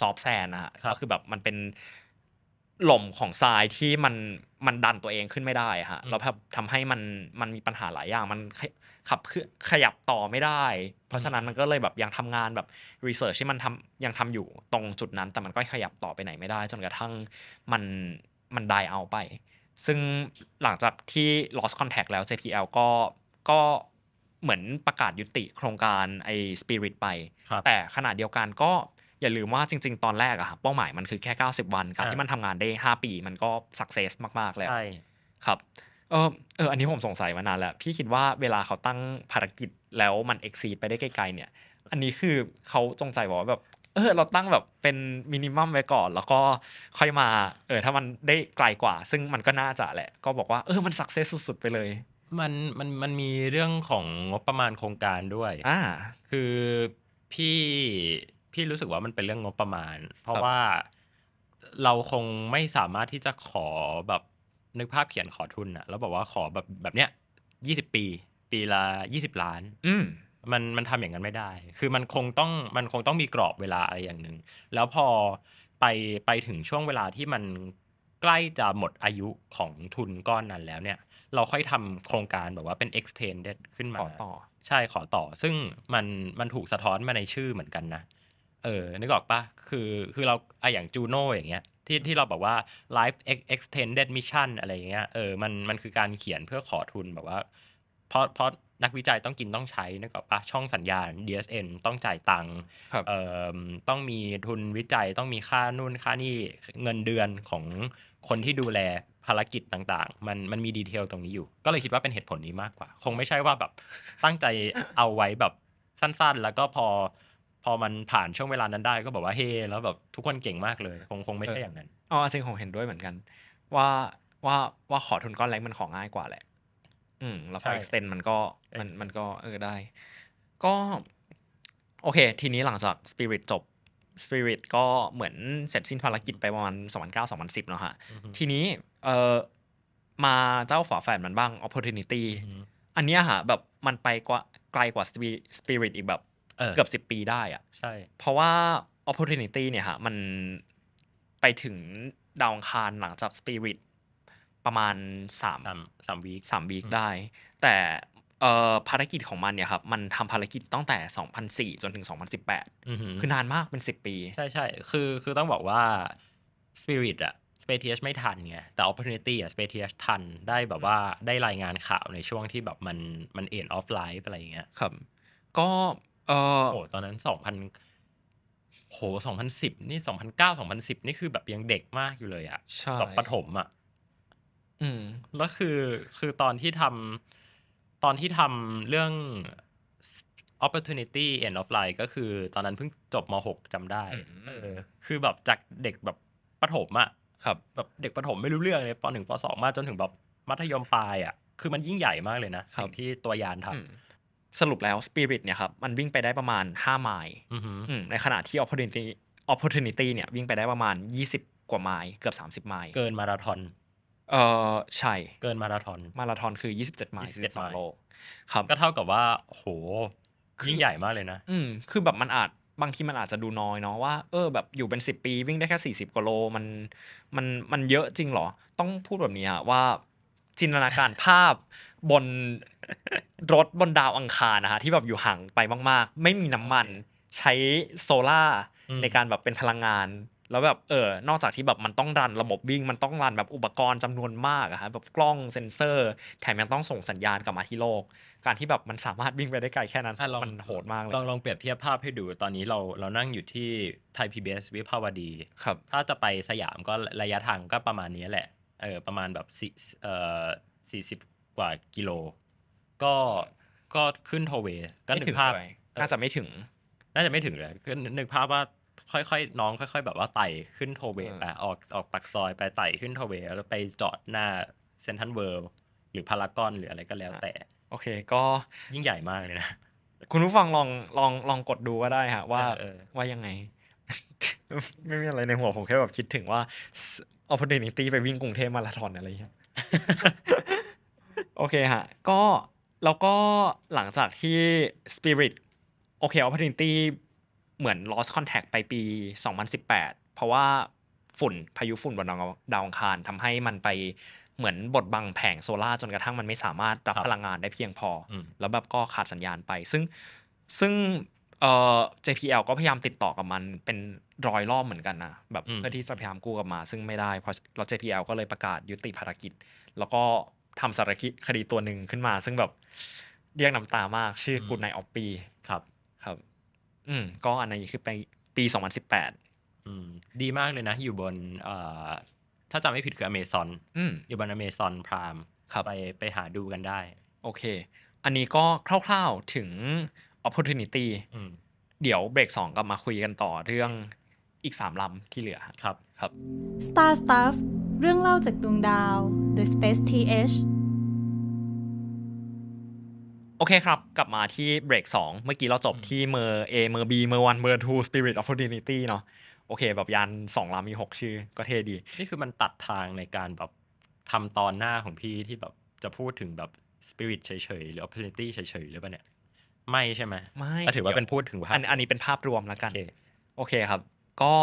ซอฟแซนนะฮะก็คือแบบมันเป็นหล่มของทรายที่มันมันดันตัวเองขึ้นไม่ได้ฮะแล้วแบบทำให้มันมันมีปัญหาหลายอย่าง มันขับขึ้นขยับต่อไม่ได้ เพราะฉะนั้นมันก็เลยแบบยังทำงานแบบรีเสิร์ชที่มันทำยังทำอยู่ตรงจุดนั้นแต่มันก็ขยับต่อไปไหนไม่ได้ จนกระทั่งมันมันได้เอาไป ซึ่งหลังจากที่ lost contact แล้ว JPL ก็ก็เหมือนประกาศยุติโครงการไอ้ Spirit ไป แต่ขนาดเดียวกันก็อย่าลืมว่าจริงๆ ตอนแรกอะครับเป้าหมายมันคือแค่ 90 วันครับที่มันทำงานได้ 5 ปีมันก็สักเซสมากๆแล้วครับเออเออ อันนี้ผมสงสัยมานานแล้ว พี่คิดว่าเวลาเขาตั้งภารกิจแล้วมันเอ็กซีไปได้ไกลๆเนี่ย อันนี้คือเขาจงใจบอกว่าแบบ เออ เราตั้งแบบเป็นมินิมัมไว้ก่อน แล้วก็ค่อยมา เออ ถ้ามันได้ไกลกว่า ซึ่งมันก็น่าจะแหละก็บอกว่าเออมันสักเซสสุดๆไปเลยมันมันมันมีเรื่องของงบประมาณโครงการด้วยอ่าคือพี่พี่รู้สึกว่ามันเป็นเรื่องงบประมาณ เพราะว่าเราคงไม่สามารถที่จะขอแบบนึกภาพเขียนขอทุนอะแล้วบอกว่าขอแบบแบบเนี้ยยี่สิบปี ปีละยี่สิบล้าน อืมันมันทำอย่างนั้นไม่ได้ คือมันคงต้องมันคงต้องมีกรอบเวลาอะไรอย่างหนึ่งแล้วพอไปไปถึงช่วงเวลาที่มันใกล้จะหมดอายุของทุนก้อนนั้นแล้วเนี่ยเราค่อยทำโครงการแบบว่าเป็น extended ขึ้นมาขอต่อ ใช่ขอต่อ ซึ่งมันมันถูกสะท้อนมาในชื่อเหมือนกันนะเออ นึกออกปะคือ คือเราไออย่างจูโน่ อย่างเงี้ย ที่ ที่เรา บอกว่า life extended mission อะไรเงี้ย เออ มัน มันคือการเขียนเพื่อขอทุน แบบว่าเพราะเพราะนักวิจัยต้องกินต้องใช้ นึกออกปะช่องสัญญาณ DSN ต้องจ่ายตังค์เออต้องมีทุนวิจัย ต้องมีค่านู่นค่านี่เงินเดือนของคนที่ดูแลภารกิจต่างๆ มัน มันมีดีเทลตรงนี้อยู่ ก็เลยคิดว่าเป็นเหตุผลนี้มากกว่า คงไม่ใช่ว่าแบบ ตั้งใจเอาไว้แบบสั้นๆ แล้วก็พอพอมันผ่านช่วงเวลานั้นได้ก็บอกว่าเฮแล้วแบบทุกคนเก่งมากเลย คงคงไม่ใช่อย่างนั้นอ๋อซึ่งคงเห็นด้วยเหมือนกัน ว่าว่าว่าขอทุนก้อนแรกมันของ่ายกว่าแหละ อืม แล้วพอ extend มันก็มันมันก็เออได้ ก็ โอเค ทีนี้หลังจาก spirit จบ spirit ก็เหมือนเสร็จสิ้นภารกิจไปประมาณสสองพันเก้าองพันสิบเนาะฮะทีนี้ เออมาเจ้าฝาแฝดมันบ้าง opportunity อันเนี้ยฮะแบบมันไปกว่าไกลกว่า spirit อีกแบบเกือบสิบปีได้อะใช่เพราะว่า opportunity เนี่ยฮะมันไปถึงดาวคารหลังจาก spirit ประมาณสามสามวีคสามวีคได้ แต่ภารกิจของมันเนี่ยครับ มันทำภารกิจตั้งแต่ 2004 จนถึง 2018คือนานมากเป็น 10 ปี ใช่ใช่คือคือต้องบอกว่า Spirit อะ Space u s ไม่ทันไงแต่ Opportunity อะ Space u s ทันได้แบบว่าได้รายงานข่าว ในช่วงที่แบบมันมันเอ็นออฟไลฟ์อะไรอย่างเงี้ยครับก็โอ้โอ้ตอนนั้นสองพันโหสองพันสิบนี่สองพันเก้าสองพันสิบนี่คือแบบยังเด็กมากอยู่เลยอะแบบปฐมอะอืมแล้วคือคือตอนที่ทำตอนที่ทำเรื่อง opportunity end of line ก็คือตอนนั้นเพิ่งจบม .6 จำได้คือแบบจากเด็กแบบประถมอะครับ แบบเด็กประถมไม่รู้เรื่องเลยปหนึ่งปสองมาจนถึงแบบมัธยมปลายอะคือมันยิ่งใหญ่มากเลยนะสิ่งที่ตัวยานทำสรุปแล้วสปิริตเนี่ยครับมันวิ่งไปได้ประมาณ 5ไมล์ในขณะที่ o อ p o r t u n i t y o p p o r ิ u n i เนี่ยวิ่งไปได้ประมาณ 20 กว่าไมล์เกือบ 30ไมล์เกินมาราธอนเออใช่เกินมาราธอนมาราธอนคือ27 ไมล์42โล ครับก็เท่ากับว่าโหยิ่งใหญ่มากเลยนะอืมคือแบบมันอาจบางทีมันอาจจะดูน้อยเนาะว่าเออ แบบอยู่เป็น 10 ปีวิ่งได้แค่ 40กว่าโลมัน มันมันเยอะจริงหรอ ต้องพูดแบบนี้อะว่าจินตนาการภาพบนรถบนดาวอังคารนะฮะที่แบบอยู่ห่างไปมากๆไม่มีน้ำมันใช้โซล่าในการแบบเป็นพลังงาน แล้วแบบเออนอกจากที่แบบมันต้องรันระบบวิ่งมันต้องรันแบบอุปกรณ์จำนวนมากอะฮะแบบกล้องเซ็นเซอร์ แถมยังต้องส่งสัญญาณกลับมาที่โลก การที่แบบมันสามารถวิ่งไปได้ไกลแค่นั้นมันโหดมากเลยลองลองเปรียบเทียบภาพให้ดูตอนนี้เรา เรานั่งอยู่ที่ไทยพีบีเอสวิภาวดีครับ ถ้าจะไปสยามก็ระยะทางก็ประมาณนี้แหละเออประมาณแบบสี่เอ่อสี่สิบกว่ากิโลก็ก็ขึ้นทเวก็นึกภาพน่าจะไม่ถึง น่าจะไม่ถึงเลยคือนึกภาพว่าค่อยๆน้องค่อย ๆ แบบว่าไต่ขึ้นโทเวไปออกออกปากซอยไปไต่ขึ้นโทเว แล้วไปจอดหน้าเซนทันเวิลด์หรือพารากอนหรืออะไรก็แล้วแต่ โอเคก็ยิ่งใหญ่มากเลยนะ คุณผู้ฟังลองลองลองกดดูก็ได้ฮะว่าว่ายังไง ไม่มีอะไรในหัวผมแค่แบบคิดถึงว่าอ p p o r t นิตี้ไปวิ่งกรุงเทพมาราธอนอะไรอย่างเงี้ย โอเคฮะก็แล้วก็หลังจากที่ Spirit โอเคอพ p o r t u n i t y เหมือน lost contact ไปปี 2018 เพราะว่าฝุ่นพายุฝุ่นบนดาวอังคารทำให้มันไปเหมือนบดบังแผงโซล่า จนกระทั่งมันไม่สามารถรับพลังงานได้เพียงพอ แล้วแบบก็ขาดสัญญาณไป ซึ่งซึ่งเอ่อ JPL ก็พยายามติดต่อกับมันเป็นรอยรอบเหมือนกันนะแบบเพื่อที่จะพยายามกู้กลับมา ซึ่งไม่ได้เพราะเรา JPL ก็เลยประกาศยุติภารกิจ แล้วก็ทำสารคดีตัวหนึ่งขึ้นมา ซึ่งแบบเรียกน้ำตามากชื่อกูนายออฟปี ครับ ครับ อืมก็อันนี้คือไปปีสองพันสิบแปดดีมากเลยนะ อยู่บนอถ้าจำไม่ผิดคืออเมซอนอยู่บนอเมซอนพรามครับไปไปหาดูกันได้ โอเค อันนี้ก็คร่าวๆถึงอปอ p o r t u n i t y เดี๋ยวเบรกสองกลับมาคุยกันต่อเรื่องอีก3ลำที่เหลือครับ ครับ Star Stuff เรื่องเล่าจากดวงดาว The Space TH โอเคครับ กลับมาที่เบรก2เมื่อกี้เราจบที่เมอร์เอเมอร์บีเมอร์วันเมอร์ทูสปิริตออฟอร์ดินิตี้เนาะโอเคแบบยานสองลำมี6ชื่อ ก็เท่ดีนี่คือมันตัดทางในการแบบทำตอนหน้าของพี่ที่แบบจะพูดถึงแบบสปิริตเฉยๆหรือออปพ o r t u n i t y เฉยๆหรือเปล่าเนี่ย ไม่ใช่ไหมไม่ถือว่าเป็นพูดถึงภาพอันนี้เป็นภาพรวมแล้วกันโอเคครับก็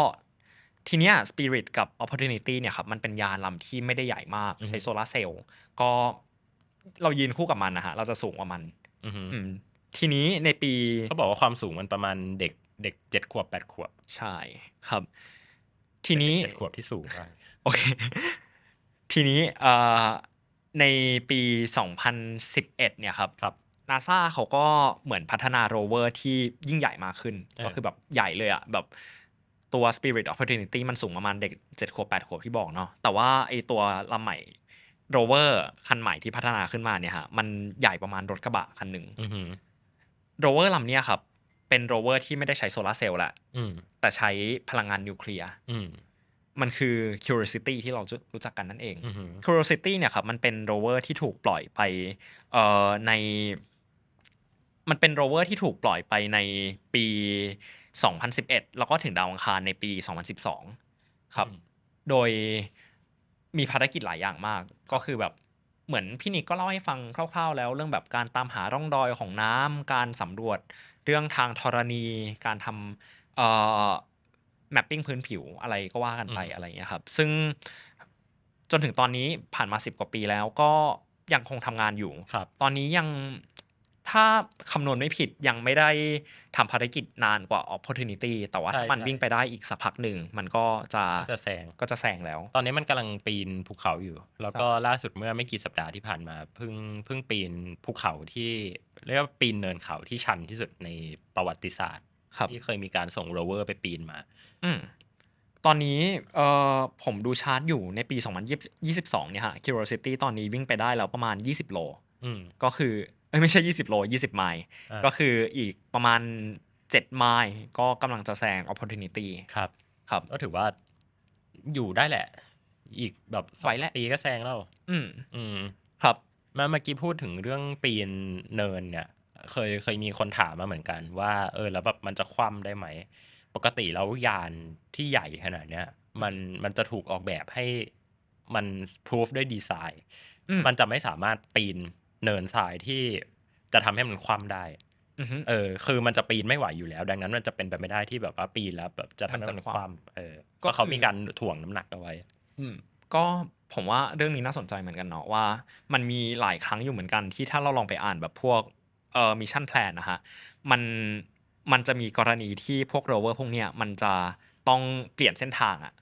ทีเนี้ยสปิริตกับอป p o r t u n i t y เนี่ยครับ มันเป็นยานลำที่ไม่ได้ใหญ่มากใช้โซลาเซลล์ก็เรายืนคู่กับมันนะฮะ เราจะสูงกว่ามันทีนี้ในปีเขาบอกว่าความสูงมันประมาณเด็กเด็กเจ็ดขวบแปดขวบ ใช่ครับ ทีนี้เจ็ดขวบที่สูงโอเคทีนี้ในปี 2011 เนี่ยครับ ครับนาซาเขาก็เหมือนพัฒนาโรเวอร์ที่ยิ่งใหญ่มากขึ้น ก็คือแบบใหญ่เลยอะแบบตัว Spirit Opportunity มันสูงประมาณเด็ก7ขวบ8ขวบที่บอกเนาะ แต่ว่าไอตัวลำใหม่โรเวอร์คันใหม่ที่พัฒนาขึ้นมาเนี่ยฮะ มันใหญ่ประมาณรถกระบะคันหนึ่งโรเวอร์ลำเนี้ยครับ เป็นโรเวอร์ที่ไม่ได้ใช้โซลาเซลล์ละแต่ใช้พลังงานนิวเคลียร์มันคือ Curiosity ที่เรารู้จักกันนั่นเอง Curiosity เนี่ยครับ มันเป็นโรเวอร์ที่ถูกปล่อยไปใน มันเป็นโรเวอร์ที่ถูกปล่อยไปในปี2011แล้วก็ถึงดาวอังคารในปี2012ครับโดยมีภารกิจหลายอย่างมาก ก็คือแบบเหมือนพี่นิกก็เล่าให้ฟังคร่าวๆ แล้ว เรื่องแบบการตามหาร่องรอยของน้ำการสำรวจเรื่องทางธรณี การทำเอ่อแมปปิ้งพื้นผิวอะไรก็ว่ากันไปอะไรอย่างนี้ครับซึ่งจนถึงตอนนี้ผ่านมา10กว่าปีแล้วก็ยังคงทำงานอยู่ตอนนี้ยังถ้าคำนวณไม่ผิดยังไม่ได้ทำภารกิจนานกว่า opportunity แต่ว่า ถ้ามันวิ่งไปได้อีกสักพักหนึ่ง มันก็จะจะแซงก็จะแซงแล้ว ตอนนี้มันกำลังปีนภูเขาอยู่ แล้วก็ล่าสุดเมื่อไม่กี่สัปดาห์ที่ผ่านมาเพิ่งเพิ่งปีนภูเขาที่ เรียกว่าปีนเนินเขาที่ชันที่สุดในประวัติศาสตร์ ที่เคยมีการส่งโรเวอร์ไปปีนมาอืตอนนี้เออผมดูชาร์ตอยู่ในปี2022เนี่ยฮะ Curiosity ตอนนี้วิ่งไปได้แล้วประมาณ20โลก็คือไม่ใช่20โล20 ไมล์ก็คืออีกประมาณ 7 ไมล์ก็กำลังจะแซง opportunity ครับ ครับ ก็ถือว่าอยู่ได้แหละ อีกแบบสองปีก็แซงแล้ว อืมอืมครับมาเมื่อกี้พูดถึงเรื่องปีนเนินเนี่ย เคยเคยมีคนถามมาเหมือนกัน ว่า เออแล้วแบบมันจะคว่ำได้ไหม ปกติแล้วยานที่ใหญ่ขนาดเนี้ย มันมันจะถูกออกแบบให้มันพิสูจ์ด้วยดีไซน์ มันจะไม่สามารถปีนเนินทรายที่จะทำให้มันคว่ำได้เออ คือมันจะปีนไม่ไหวอยู่แล้ว ดังนั้นมันจะเป็นไปไม่ได้ที่แบบว่าปีนแล้วแบบจะทำให้มันคว่ำเออ ก็เขามีการถ่วงน้ำหนักเอาไว้ อืก็ผมว่าเรื่องนี้น่าสนใจเหมือนกันเนาะว่า มันมีหลายครั้งอยู่เหมือนกัน ที่ถ้าเราลองไปอ่านแบบพวก เอ่อมิชชั่นแพลนนะฮะ มันมันจะมีกรณีที่พวกโรเวอร์พวกเนี้ยมันจะต้องเปลี่ยนเส้นทางอ่ะ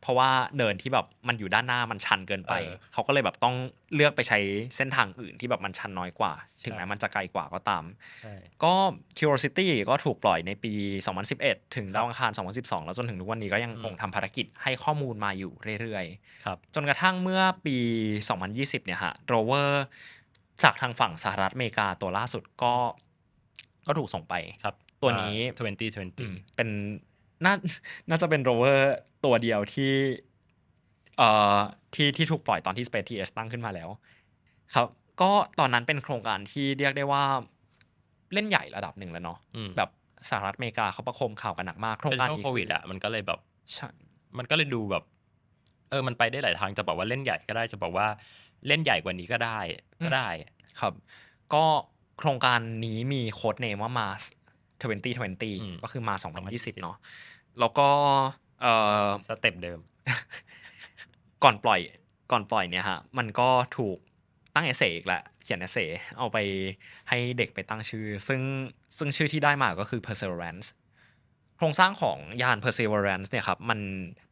เพราะว่าเนินที่แบบมันอยู่ด้านหน้ามันชันเกินไป เขาก็เลยแบบต้องเลือกไปใช้เส้นทางอื่นที่แบบมันชันน้อยกว่า ถึงแม้มันจะไกลกว่าก็ตาม ก็ Curiosity ก็ถูกปล่อยในปี 2011 ถึงดาวอังคาร 2012 แล้วจนถึงทุกวันนี้ก็ยังคงทำภารกิจให้ข้อมูลมาอยู่เรื่อยๆ จนกระทั่งเมื่อปี 2020 เนี่ยฮะโรเวอร์จากทางฝั่งสหรัฐอเมริกาตัวล่าสุดก็ ก็ถูกส่งไปตัวนี้2020เป็นน่าน่าจะเป็นโรเวอร์ตัวเดียวที่ เอ่อที่ที่ถูกปล่อยตอนที่ Space t h ตั้งขึ้นมาแล้ว ครับ ก็ตอนนั้นเป็นโครงการที่เรียกได้ว่าเล่นใหญ่ระดับหนึ่งแล้วเนาะแบบสหรัฐอเมริกาเขาประคมข่าวกันหนักมากโครงการโควิดอ่ะมันก็เลยแบบมันก็เลยดูแบบ เออมันไปได้หลายทางจะบอกว่าเล่นใหญ่ก็ได้จะบอกว่าเล่นใหญ่กว่านี้ก็ได้ก็ได้ ครับ ก็โครงการนี้มีโค้ดเนมว่ามา s 2020 ก็คือมา 2020เนาะแล้วก็สเต็ปเดิม ก่อนปล่อยก่อนปล่อยเนี่ยฮะมันก็ถูกตั้งเอเซอีกแหละเขียนเอเซเอาไปให้เด็กไปตั้งชื่อ ซึ่งซึ่งชื่อที่ได้มาก็คือ perseverance โครงสร้างของยาน perseverance เนี่ยครับมัน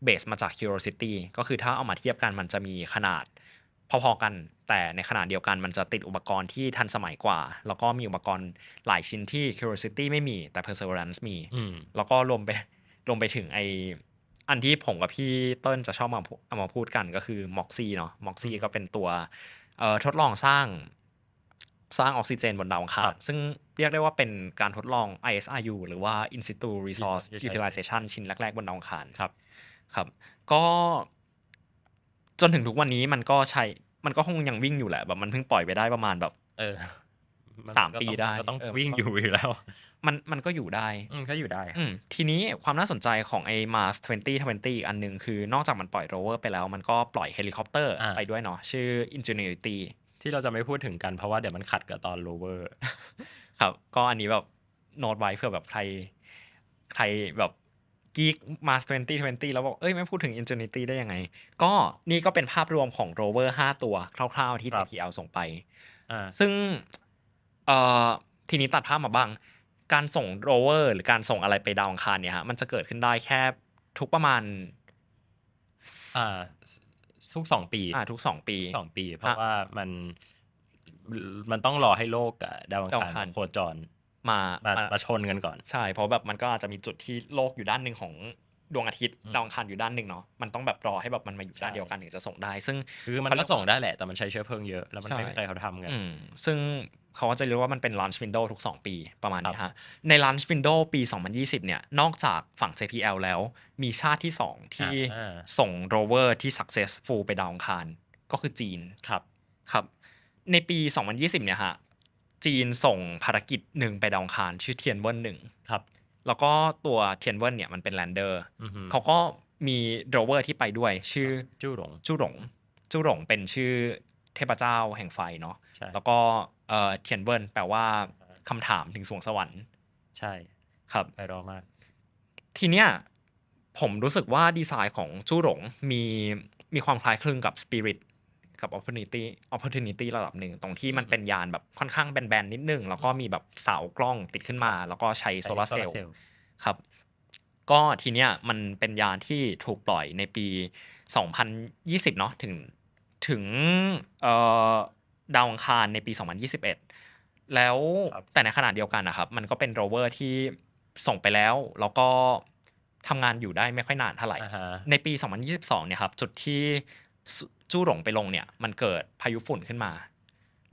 เบสมาจาก curiosity ก็คือถ้าเอามาเทียบกันมันจะมีขนาดพอๆกัน แต่ในขณะเดียวกันมันจะติดอุปกรณ์ที่ทันสมัยกว่า แล้วก็มีอุปกรณ์หลายชิ้นที่ curiosity ไม่มี แต่ perseverance มี แล้วก็รวมไปรวมไปถึงไออันที่ผมกับพี่เติ้ลจะชอบมาเอามาพูดกันก็คือ Moxie เนาะ Moxie ก็เป็นตัวทดลองสร้างสร้างออกซิเจนบนดาวอังคาร ซึ่งเรียกได้ว่าเป็นการทดลอง ISRU หรือว่า In situ resource utilization ชิ้นแรกๆบนดาวอังคาร ครับ ครับ ก็จนถึงทุกวันนี้มันก็ใช่ มันก็คงยังวิ่งอยู่แหละแบบ มันเพิ่งปล่อยไปได้ประมาณแบบ เออสามปีได้ต้องวิ่งอยู่อยู่แล้ว มันมันก็อยู่ได้ก็อยู่ได้ทีนี้ความน่าสนใจของไอ้ Mars 2020อีกอันหนึ่งคือนอกจากมันปล่อยโรเวอร์ไปแล้วมันก็ปล่อยเฮลิคอปเตอร์ ไปด้วยเนาะชื่อ Ingenuity ที่เราจะไม่พูดถึงกันเพราะว่าเดี๋ยวมันขัดกับตอนโรเวอร์ ครับ ก็อันนี้แบบโน้ตไว้เพื่อแบบใครใครแบบ Geek Mars 2020 แล้วบอกเอ้ยไม่พูดถึง Ingenuity ได้ยังไง ก็นี่ก็เป็นภาพรวมของโรเวอร์5ตัวคร่าวๆที่ t อ l ส่งไปซึ่งทีนี้ตัดภาพมาบ้าง การส่งโรเวอร์หรือการส่งอะไรไปดาวอังคารเนี่ยฮะมันจะเกิดขึ้นได้แค่ทุกประมาณทุกสองปีอ่าทุกสองปีสองปี เพราะว่ามันมันต้องรอให้โลกดาวอังคาร โคจรมามามาชนกันก่อน ใช่ เพราะแบบมันก็อาจจะมีจุดที่โลกอยู่ด้านหนึ่งของดวงอาทิตย์ ดาวอังคารอยู่ด้านหนึ่งเนาะมันต้องแบบรอให้แบบมันมาอยู่ด้านเดียวกัน ถึงจะส่งได้ซึ่งคือมันก็ส่งได้แหละแต่มันใช้เชื้อเพลิงเยอะ แล้วมันไม่มีใครเขาทำกันซึ่งเขาจะเรียกว่ามันเป็น launch window ทุก 2 ปีประมาณนี้ฮะใน launch window ปี 2020เนี่ยนอกจากฝั่ง JPL แล้ว มีชาติที่ 2 ที่ส่งโรเวอร์ที่ successful ไปดาวอังคารก็คือจีนครับครับในปี 2020เนี่ยฮะจีนส่งภารกิจหนึ่งไปดาวคารชื่อเทียนเวินหนึ่งครับ แล้วก็ตัวเทียนเวินเนี่ยมันเป็นแลนเดอร์เขาก็มีโรเวอร์ที่ไปด้วย ชื่อจูหลงจูหลงจูหลงเป็นชื่อเทพเจ้าแห่งไฟเนาะแล้วก็เทียนเวินแปลว่าคำถามถึงสวงสวรรค์ ใช่ ครับ ไปรอมากทีเนี้ยผมรู้สึกว่าดีไซน์ของจูหลงมีมีความคล้ายคลึงกับสปิริตกับ opportunity opportunity ระดับหนึ่ง ตรงที่มันเป็นยานแบบค่อนข้างแบนๆนิดนึง แล้วก็มีแบบเสากล้องติดขึ้นมา แล้วก็ใช้โซลาร์เซลล์ครับ ก็ทีเนี้ยมันเป็นยานที่ถูกปล่อยในปี 2020 เนาะถึงถึงดาวอังคารในปี 2021 แล้วแต่ในขนาดเดียวกันนะครับ มันก็เป็นโรเวอร์ที่ส่งไปแล้ว แล้วก็ทำงานอยู่ได้ไม่ค่อยนานเท่าไหร่ ในปี 2022เนี่ยครับจุดที่จู้หลงไปลงเนี่ย มันเกิดพายุฝุ่นขึ้นมา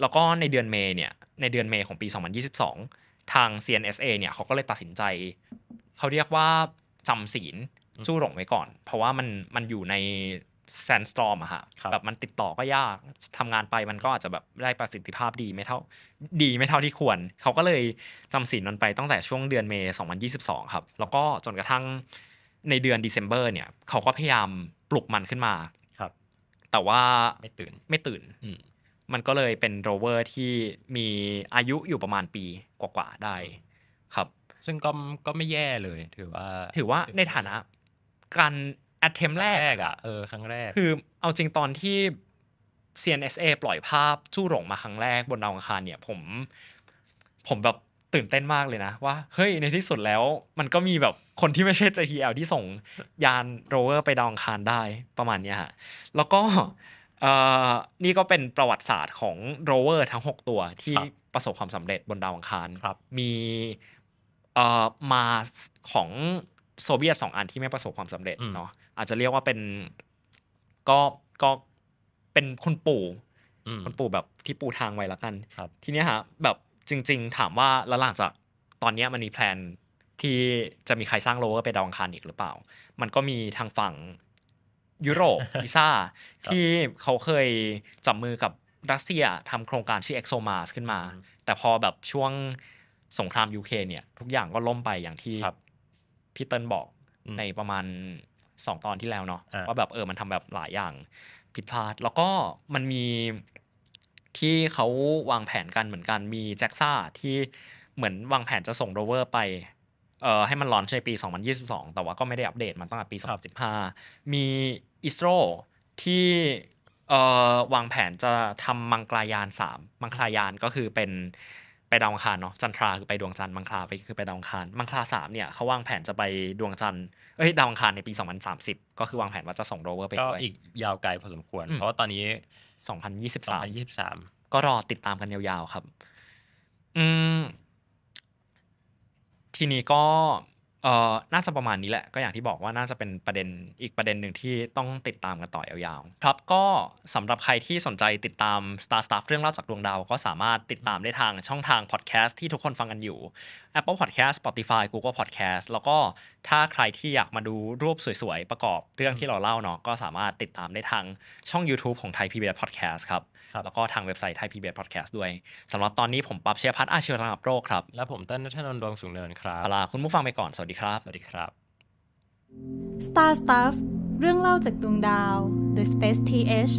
แล้วก็ในเดือนเมย์เนี่ย ในเดือนเมย์ของปี 2022 ทาง CNSA เนี่ยเขาก็เลยตัดสินใจ เขาเรียกว่าจำศีลจู้หลงไว้ก่อน เพราะว่ามันมันอยู่ใน sandstorm อะฮะแบบมันติดต่อก็ยากทำงานไปมันก็อาจจะแบบได้ประสิทธิภาพดีไม่เท่า ดีไม่เท่าที่ควร เขาก็เลยจำสินนันไปตั้งแต่ช่วงเดือนเมย์2022 ครับ แล้วก็จนกระทั่งในเดือนเดซ ember เนี่ยเขาก็พยายามปลุกมันขึ้นมาแต่ว่าไม่ตื่นไม่ตื่นมันก็เลยเป็นโรเวอร์ที่มีอายุอยู่ประมาณปีกว่าๆได้ครับ ซึ่งก็ก็ไม่แย่เลยถือว่าถือว่าในฐานะการแอดเทมแรกอ่ะเออครั้งแรกคือเอาจริงตอนที่ CNSA ปล่อยภาพจู้หลงมาครั้งแรกบนดาวอังคารเนี่ย ผมผมแบบตื่นเต้นมากเลยนะ ว่าเฮ้ยในที่สุดแล้ว มันก็มีแบบคนที่ไม่ใช่ JPL ที่ส่งยานโรเวอร์ไปดาวอังคารได้ประมาณนี้ฮะแล้วก็นี่ก็เป็นประวัติศาสตร์ของโรเวอร์ ทั้ง 6 ตัวที่ประสบความสำเร็จบนดาวอังคารรมีมาของโซเวียตสองอันที่ไม่ประสบความสำเร็จเนาะอาจจะเรียกว่าเป็นก็ก็เป็นคุณปู่คุณปู่แบบที่ปูทางไว้ละกันทีนี้ฮะแบบจริง ๆถามว่าแล้วหลังจากตอนนี้มันมีแพลน ที่จะมีใครสร้างโลก็ไปดาวอังคารอีกหรือเปล่า มันก็มีทางฝั่งยุโรปอิซ่า ที่เขาเคยจับมือกับรัสเซียทำโครงการชื่อ ExoMars ขึ้นมา แต่พอแบบช่วงสงครามยูเครนเนี่ย ทุกอย่างก็ล่มไปอย่างที่พี่เติ้ลบอกในประมาณสองตอนที่แล้วเนาะว่าแบบเออ มันทำแบบหลายอย่างผิดพลาด แล้วก็มันมีที่เขาวางแผนกัน เหมือนกันมีแจ็กซ่าที่เหมือนวางแผนจะส่งโรเวอร์ไปเอ่อให้มันลอนในปี 2022 แต่ว่าก็ไม่ได้อัปเดตมันตั้งแต่ปี 2015มีอิสโรที่เอ่อวางแผนจะทำมังกรายาน 3 มังกรายานก็คือเป็นไปดาวอังคารเนาะจันทราคือไปดวงจันทร์มังคลาไปคือไปดาวอังคารมังคลาสามเนี่ยเขาวางแผนจะไปดวงจันทร์เอ้ยดาวอังคารในปี 2030ก็คือวางแผนว่าจะส่งโรเวอร์ไปก็อีกยาวไกลพอสมควร เพราะว่าตอนนี้2023 2023 ก็รอติดตามกันยาวๆครับ อืมทีนี้ก็เอ่อน่าจะประมาณนี้แหละ ก็อย่างที่บอกว่าน่าจะเป็นประเด็น อีกประเด็นหนึ่งที่ต้องติดตามกันต่อยาวๆ ครับ ก็สำหรับใครที่สนใจติดตาม Star Stuff เรื่องเล่าจากดวงดาว ก็สามารถติดตามได้ทางช่องทางพอดแคสต์ที่ทุกคนฟังกันอยู่ Apple Podcast Spotify Google Podcast แล้วก็ถ้าใครที่อยากมาดูรูปสวยๆ ประกอบเรื่องที่เราเล่าเนาะ ก็สามารถติดตามได้ทางช่อง YouTube ของไทยพีบีเอสพอดแคสต์ครับแล้วก็ทางเว็บไซต์ไทยพีบีเอสพอดแคสต์ด้วยสำหรับตอนนี้ผมปั๊บเชียร์พัฒน์อาชีรระับโลคครับ และผมต้นนัทนนท์ดวงสูงเนินครับลาคุณผู้ฟังไปก่อน สวัสดีครับ สวัสดีครับ Star Stuff เรื่องเล่าจากดวงดาว The Space TH